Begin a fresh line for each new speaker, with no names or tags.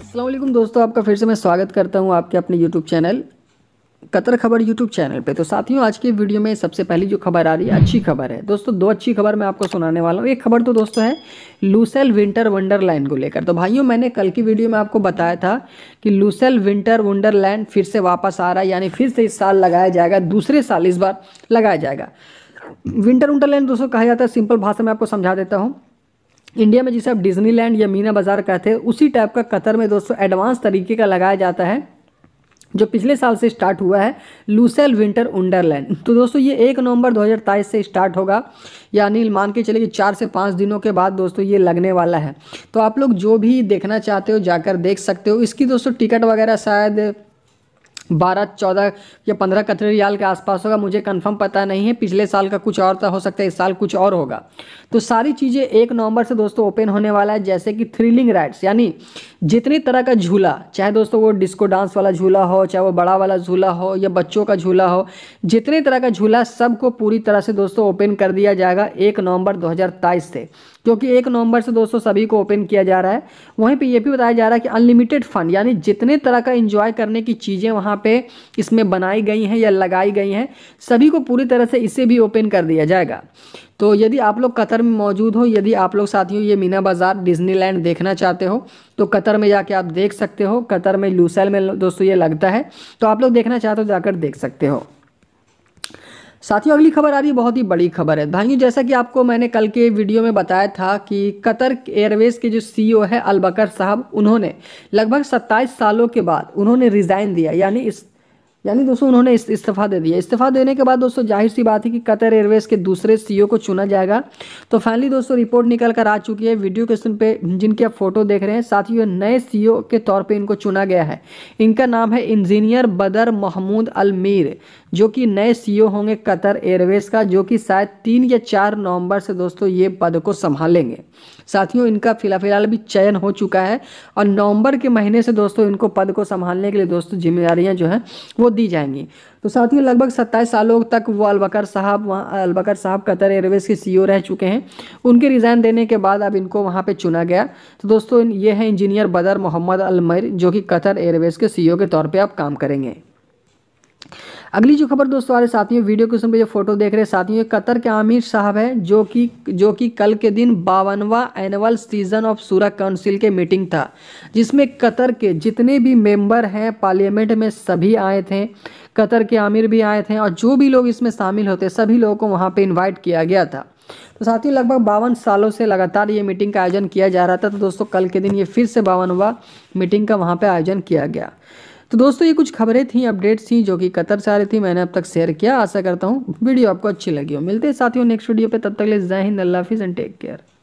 असलम दोस्तों आपका फिर से मैं स्वागत करता हूँ आपके अपने यूट्यूब चैनल कतर खबर यूट्यूब चैनल पे तो साथियों आज की वीडियो में सबसे पहली जो खबर आ रही है अच्छी खबर है दोस्तों दो अच्छी खबर मैं आपको सुनाने वाला हूँ एक खबर तो दोस्तों है लूसेल विंटर वंडरलैंड को लेकर तो भाइयों मैंने कल की वीडियो में आपको बताया था कि लूसेल विंटर वंडरलैंड फिर से वापस आ रहा है यानी फिर से इस साल लगाया जाएगा दूसरे साल इस बार लगाया जाएगा विंटर वंडरलैंड दोस्तों कहा जाता है सिंपल भाषा में आपको समझा देता हूँ इंडिया में जिसे आप डिज्नीलैंड या मीना बाज़ार कहते हैं उसी टाइप का कतर में दोस्तों एडवांस तरीके का लगाया जाता है जो पिछले साल से स्टार्ट हुआ है लूसेल विंटर वंडरलैंड तो दोस्तों ये एक नवंबर 2023 से स्टार्ट होगा यानी मान के चलिए चार से पाँच दिनों के बाद दोस्तों ये लगने वाला है तो आप लोग जो भी देखना चाहते हो जाकर देख सकते हो इसकी दोस्तों टिकट वगैरह शायद बारह चौदह या पंद्रह कतरे रियाल के आसपास होगा मुझे कंफर्म पता नहीं है पिछले साल का कुछ और था तो हो सकता है इस साल कुछ और होगा तो सारी चीज़ें एक नवंबर से दोस्तों ओपन होने वाला है जैसे कि थ्रिलिंग राइड्स यानी जितनी तरह का झूला चाहे दोस्तों वो डिस्को डांस वाला झूला हो चाहे वो बड़ा वाला झूला हो या बच्चों का झूला हो जितने तरह का झूला सबको पूरी तरह से दोस्तों ओपन कर दिया जाएगा एक नवंबर दो से जो कि एक नवंबर से दोस्तों सभी को ओपन किया जा रहा है वहीं पे ये भी बताया जा रहा है कि अनलिमिटेड फंड यानी जितने तरह का इंजॉय करने की चीज़ें वहाँ पे इसमें बनाई गई हैं या लगाई गई हैं सभी को पूरी तरह से इसे भी ओपन कर दिया जाएगा तो यदि आप लोग कतर में मौजूद हो यदि आप लोग साथियों ये मीना बाज़ार डिज्नीलैंड देखना चाहते हो तो कतर में जाके आप देख सकते हो कतर में लूसेल में दोस्तों ये लगता है तो आप लोग देखना चाहते हो जाकर देख सकते हो साथियों अगली खबर आ रही है बहुत ही बड़ी खबर है भाइयों जैसा कि आपको मैंने कल के वीडियो में बताया था कि कतर एयरवेज के जो सीईओ e है अलबकर साहब उन्होंने लगभग 27 सालों के बाद उन्होंने रिज़ाइन दिया यानी इस यानी दोस्तों उन्होंने इस्तीफा दे दिया इस्तीफा देने के बाद दोस्तों जाहिर सी बात है कि कतर एयरवेज के दूसरे सीईओ को चुना जाएगा तो फाइनली दोस्तों रिपोर्ट निकल कर आ चुकी है वीडियो क्वेश्चन पे जिनके आप फोटो देख रहे हैं साथ ही नए सीईओ के तौर पे इनको चुना गया है इनका नाम है इंजीनियर बदर महमूद अलमीर जो कि नए सी होंगे कतर एयरवेज का जो कि शायद तीन या चार नवम्बर से दोस्तों ये पद को संभालेंगे साथियों इनका फिलहाल फिलहाल भी चयन हो चुका है और नवंबर के महीने से दोस्तों इनको पद को संभालने के लिए दोस्तों जिम्मेदारियां जो हैं वो दी जाएंगी तो साथ ही लगभग सत्ताईस सालों तक वो अलबकर साहब वहाँ अलबकर साहब कतर एयरवेज के सीईओ e रह चुके हैं उनके रिज़ाइन देने के बाद अब इनको वहाँ पे चुना गया तो दोस्तों ये है इंजीनियर बदर मोहम्मद अलमर जो कि कतर एयरवेज के सीईओ e के तौर पर अब काम करेंगे अगली जो खबर दोस्तों आ रहे साथियों वीडियो के पर जो फोटो देख रहे हैं साथियों कतर के आमिर साहब हैं जो कि जो कि कल के दिन बावनवा annual season of Shura Council के मीटिंग था जिसमें कतर के जितने भी मेंबर हैं पार्लियामेंट में सभी आए थे कतर के आमिर भी आए थे और जो भी लोग इसमें शामिल होते सभी लोगों को वहाँ पर इन्वाइट किया गया था तो साथियों लगभग बावन सालों से लगातार ये मीटिंग का आयोजन किया जा रहा था तो दोस्तों कल के दिन ये फिर से बावनवा मीटिंग का वहाँ पर आयोजन किया गया तो दोस्तों ये कुछ खबरें थी अपडेट्स थी जो कि कतर से आ रही थी मैंने अब तक शेयर किया आशा करता हूँ वीडियो आपको अच्छी लगी हो मिलते हैं साथियों नेक्स्ट वीडियो पर तब तक ले जय हिंद अल्लाह हाफिज़ एंड टेक केयर